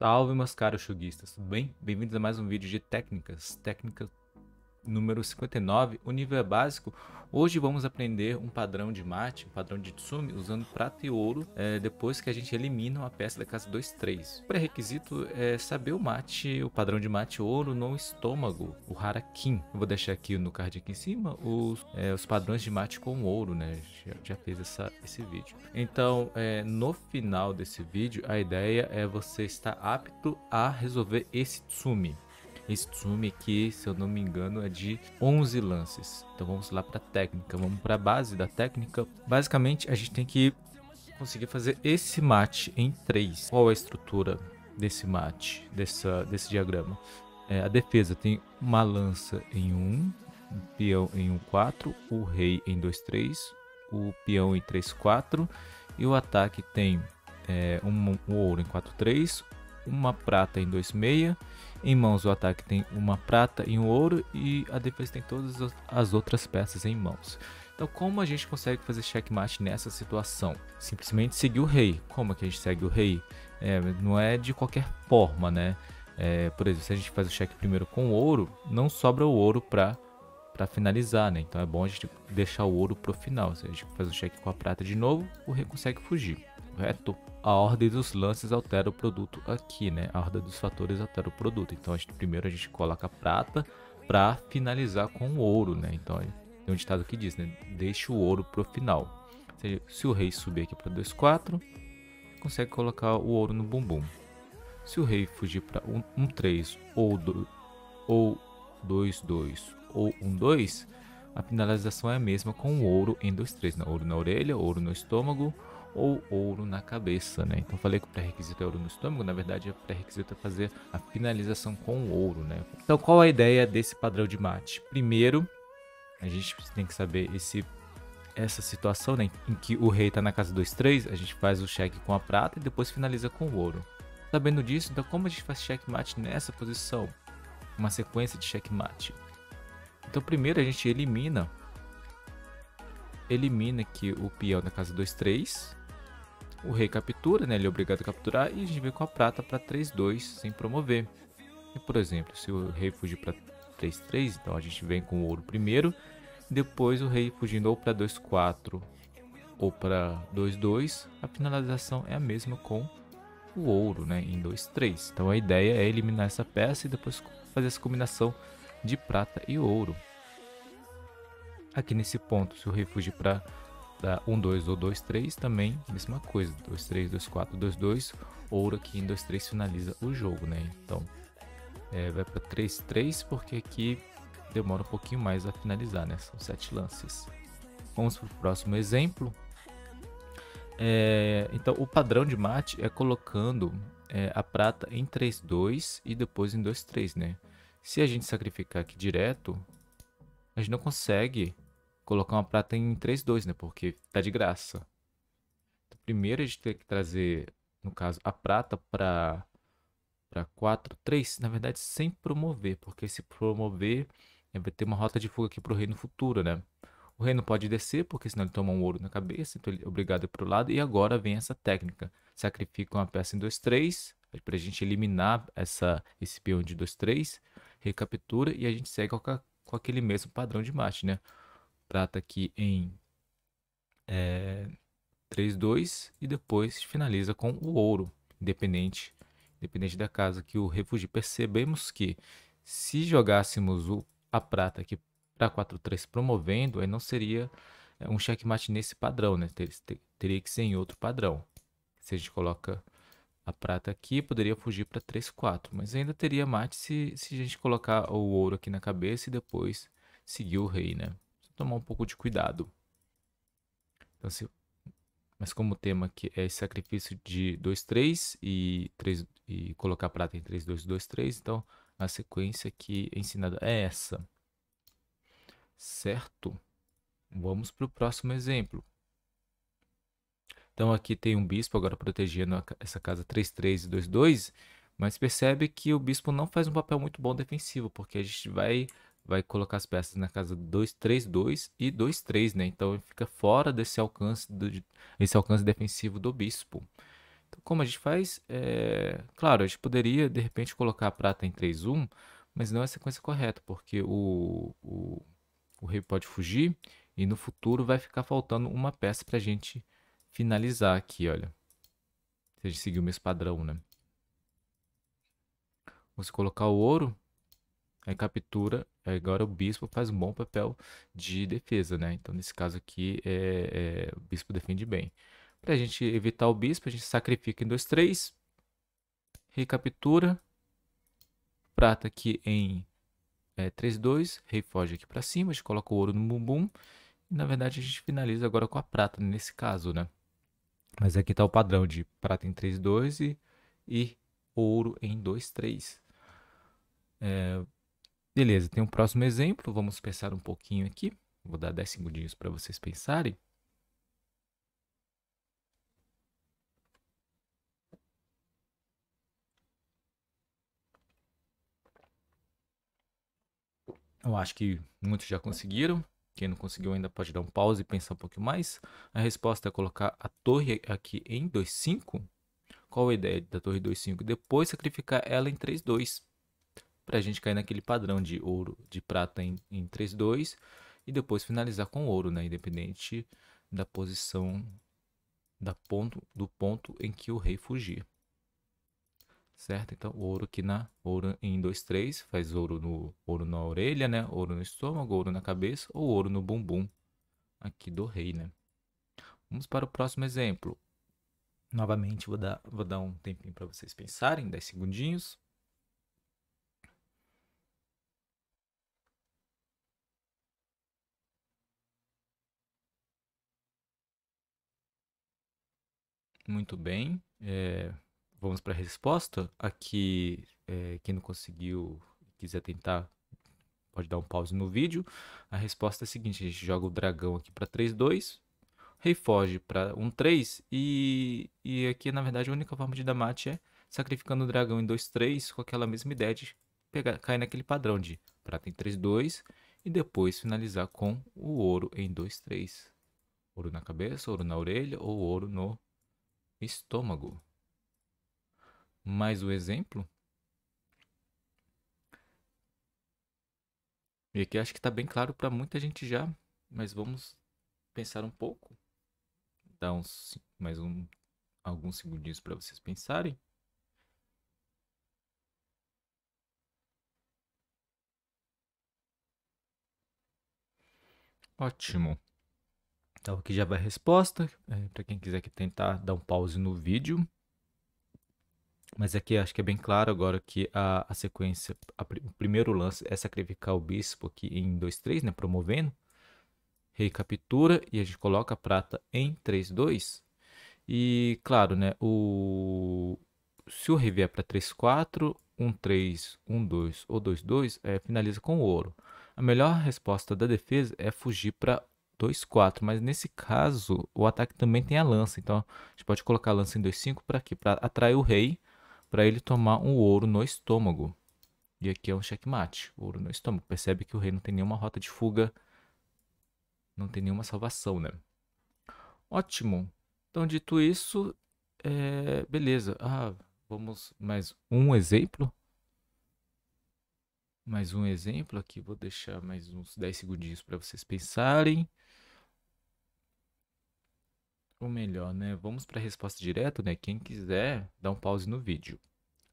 Salve meus caros chuguistas, tudo bem? Bem-vindos a mais um vídeo de técnicas, técnicas número 59, o nível é básico. Hoje vamos aprender um padrão de mate, um padrão de tsumi, usando prata e ouro, é, depois que a gente elimina uma peça da casa 2, 3. O pré-requisito é saber o mate, o padrão de mate ouro no estômago, o harakin. Eu vou deixar aqui no card aqui em cima os, é, os padrões de mate com ouro, né? Já, já fez essa, esse vídeo. Então, é, no final desse vídeo, a ideia é você estar apto a resolver esse tsumi. Este zoom aqui, se eu não me engano, é de 11 lances. Então vamos lá para técnica, vamos para a base da técnica. Basicamente, a gente tem que conseguir fazer esse mate em 3. Qual é a estrutura desse mate, dessa, desse diagrama? É, a defesa tem uma lança em 1, um, um peão em 1, um 4, o rei em 2, 3, o peão em 3, 4 e o ataque tem é, um, um ouro em 4, 3, uma prata em 2,6. Em mãos, o ataque tem uma prata e um ouro. E a defesa tem todas as outras peças em mãos. Então, como a gente consegue fazer checkmate nessa situação? Simplesmente seguir o rei. Como é que a gente segue o rei? É, não é de qualquer forma, né? É, por exemplo, se a gente faz o cheque primeiro com ouro, não sobra o ouro para para finalizar, né? Então é bom a gente deixar o ouro para o final. Se a gente faz o cheque com a prata de novo, o rei consegue fugir correto? A ordem dos lances altera o produto aqui, né? A ordem dos fatores altera o produto. Então, a gente, primeiro a gente coloca a prata para finalizar com o ouro, né? Então, tem um ditado que diz, né? Deixa o ouro pro final. se o rei subir aqui para 2, 4, consegue colocar o ouro no bumbum. Se o rei fugir para 1, 3 ou 22 ou 2, 2 ou 1, 2, a finalização é a mesma com o ouro em 2, 3. Né? Ouro na orelha, ouro no estômago, ou ouro na cabeça, né? Então falei que o pré-requisito é ouro no estômago, na verdade o pré-requisito é fazer a finalização com ouro, né? Então qual a ideia desse padrão de mate? Primeiro, a gente tem que saber esse essa situação, né, em que o rei está na casa 2 3, a gente faz o cheque com a prata e depois finaliza com o ouro. Sabendo disso, então como a gente faz checkmate nessa posição? Uma sequência de checkmate. Então primeiro a gente elimina elimina aqui o peão na casa 2, 3. O rei captura, né? ele é obrigado a capturar, e a gente vem com a prata para 3-2 sem promover. E, por exemplo, se o rei fugir para 3-3, então a gente vem com o ouro primeiro, depois o rei fugindo ou para 2-4 ou para 2-2, a finalização é a mesma com o ouro né? em 2-3. Então a ideia é eliminar essa peça e depois fazer essa combinação de prata e ouro. Aqui nesse ponto, se o rei fugir para da 1, 2 ou 2, 3 também, mesma coisa, 2, 3, 2, 4, 2, 2, ouro aqui em 2, 3 finaliza o jogo, né? Então, é, vai para 3, 3, porque aqui demora um pouquinho mais a finalizar, né? São 7 lances. Vamos para o próximo exemplo. É, então, o padrão de mate é colocando é, a prata em 3, 2 e depois em 2, 3, né? Se a gente sacrificar aqui direto, a gente não consegue colocar uma prata em 3-2, né? Porque tá de graça. Então, primeiro a gente tem que trazer, no caso, a prata para para 4, 3, na verdade, sem promover, porque se promover, vai ter uma rota de fuga aqui pro rei no futuro, né? O rei não pode descer, porque senão ele toma um ouro na cabeça, então ele é obrigado para o pro lado, e agora vem essa técnica. Sacrifica uma peça em 2, 3, para a gente eliminar essa, esse peão de 2, 3, recaptura, e a gente segue com, a, com aquele mesmo padrão de mate, né? trata aqui em é, 3-2 e depois finaliza com o ouro, independente, independente da casa que o refugio. Percebemos que se jogássemos o, a prata aqui para 4-3 promovendo, aí não seria é, um checkmate nesse padrão, né? Ter, ter, teria que ser em outro padrão. Se a gente coloca a prata aqui, poderia fugir para 3-4, mas ainda teria mate se, se a gente colocar o ouro aqui na cabeça e depois seguir o rei, né? tomar um pouco de cuidado. Então, se, mas como o tema aqui é sacrifício de 2, 3 e, 3, e colocar prata em 3, 2, 2, 3, então a sequência que é ensinada é essa. Certo? Vamos para o próximo exemplo. Então aqui tem um bispo agora protegendo essa casa 3-3 e 2-2, mas percebe que o bispo não faz um papel muito bom defensivo, porque a gente vai vai colocar as peças na casa 2-3-2 e 2-3, né? Então fica fora desse alcance, do, desse alcance defensivo do bispo. Então, como a gente faz? É... Claro, a gente poderia de repente colocar a prata em 3-1, mas não é a sequência correta, porque o, o, o rei pode fugir e no futuro vai ficar faltando uma peça para a gente finalizar aqui, olha. Se a gente seguir o mesmo padrão, né? Vamos colocar o ouro Aí captura, agora o bispo faz um bom papel de defesa, né? Então, nesse caso aqui, é, é, o bispo defende bem. Para a gente evitar o bispo, a gente sacrifica em 2, 3, recaptura, prata aqui em é, 3, 2, rei foge aqui para cima, a gente coloca o ouro no bumbum, e na verdade a gente finaliza agora com a prata nesse caso, né? Mas aqui está o padrão de prata em 3, 2 e, e ouro em 2, 3. É, Beleza, tem um próximo exemplo. Vamos pensar um pouquinho aqui. Vou dar 10 segundinhos para vocês pensarem. Eu acho que muitos já conseguiram. Quem não conseguiu ainda pode dar um pause e pensar um pouquinho mais. A resposta é colocar a torre aqui em 2.5. Qual a ideia da torre 2.5? Depois sacrificar ela em 3.2 para a gente cair naquele padrão de ouro, de prata em, em 3-2 e depois finalizar com ouro, né? Independente da posição da ponto, do ponto em que o rei fugir. Certo? Então, ouro aqui na ouro em 2, 3, faz ouro no ouro na orelha, né? Ouro no estômago, ouro na cabeça ou ouro no bumbum aqui do rei, né? Vamos para o próximo exemplo. Novamente, vou dar, vou dar um tempinho para vocês pensarem, 10 segundinhos. Muito bem. É, vamos para a resposta. Aqui, é, quem não conseguiu, quiser tentar, pode dar um pause no vídeo. A resposta é a seguinte: a gente joga o dragão aqui para 3, 2. Rei foge para 1, 3. E, e aqui, na verdade, a única forma de dar mate é sacrificando o dragão em 2, 3, com aquela mesma ideia de pegar, cair naquele padrão de prata em 3, 2 e depois finalizar com o ouro em 2, 3. Ouro na cabeça, ouro na orelha ou ouro no estômago. Mais o exemplo? E aqui acho que está bem claro para muita gente já, mas vamos pensar um pouco. Dar uns, mais um, alguns segundinhos para vocês pensarem. Ótimo. Então aqui já vai a resposta, é, para quem quiser que tentar dar um pause no vídeo. Mas aqui acho que é bem claro agora que a, a sequência, a, o primeiro lance é sacrificar o bispo aqui em 2-3, né, promovendo. Rei captura e a gente coloca a prata em 3-2. E claro, né, o, se o rei vier para 3-4, 1-3, 1-2 ou 2-2, é, finaliza com o ouro. A melhor resposta da defesa é fugir para 2,4. Mas nesse caso, o ataque também tem a lança. Então, a gente pode colocar a lança em 2,5 para quê? Para atrair o rei, para ele tomar um ouro no estômago. E aqui é um checkmate, ouro no estômago. Percebe que o rei não tem nenhuma rota de fuga, não tem nenhuma salvação, né? Ótimo. Então, dito isso, é... beleza. Ah, vamos mais um exemplo. Mais um exemplo aqui, vou deixar mais uns 10 segundinhos para vocês pensarem ou melhor, né? Vamos para a resposta direto, né? Quem quiser, dá um pause no vídeo,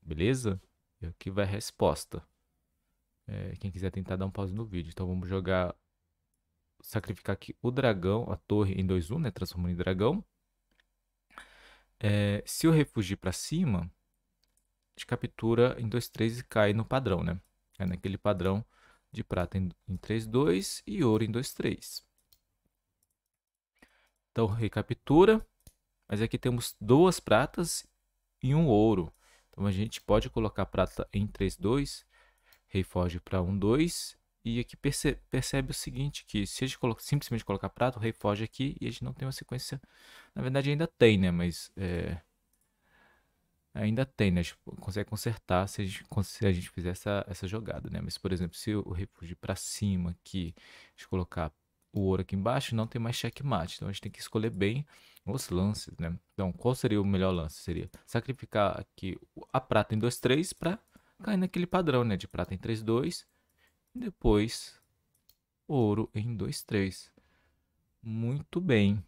beleza? E aqui vai a resposta. É, quem quiser tentar, dá um pause no vídeo. Então vamos jogar, sacrificar aqui o dragão, a torre em 2-1, né? Transformando em dragão. É, se eu refugir para cima, a gente captura em 2-3 e cai no padrão, né? É naquele padrão de prata em, em 3-2 e ouro em 2-3. Então recaptura, mas aqui temos duas pratas e um ouro. Então a gente pode colocar prata em 3, 2, rei foge para 1, 2. E aqui percebe o seguinte, que se a gente coloca, simplesmente colocar prata, o rei foge aqui e a gente não tem uma sequência... Na verdade ainda tem, né? Mas é, ainda tem, né? A gente consegue consertar se a gente, se a gente fizer essa, essa jogada, né? Mas, por exemplo, se o rei fugir para cima aqui, a gente colocar o ouro aqui embaixo, não tem mais checkmate. Então a gente tem que escolher bem os lances, né? Então, qual seria o melhor lance? Seria sacrificar aqui a prata em 2-3 para cair naquele padrão, né? De prata em 3-2 e depois ouro em 2-3. Muito bem.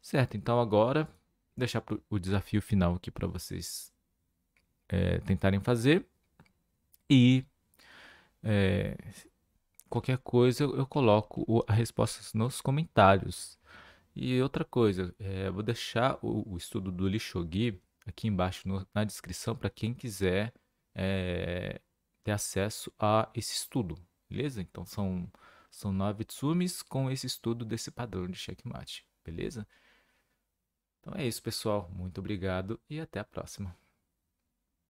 Certo, então agora deixar o desafio final aqui para vocês é, tentarem fazer. E é, qualquer coisa eu, eu coloco o, as respostas nos comentários. E outra coisa, é, vou deixar o, o, estudo do Lixogui aqui embaixo no, na descrição para quem quiser é, ter acesso a esse estudo, beleza? Então são, são nove tsumis com esse estudo desse padrão de checkmate, beleza? Então é isso, pessoal. Muito obrigado e até a próxima.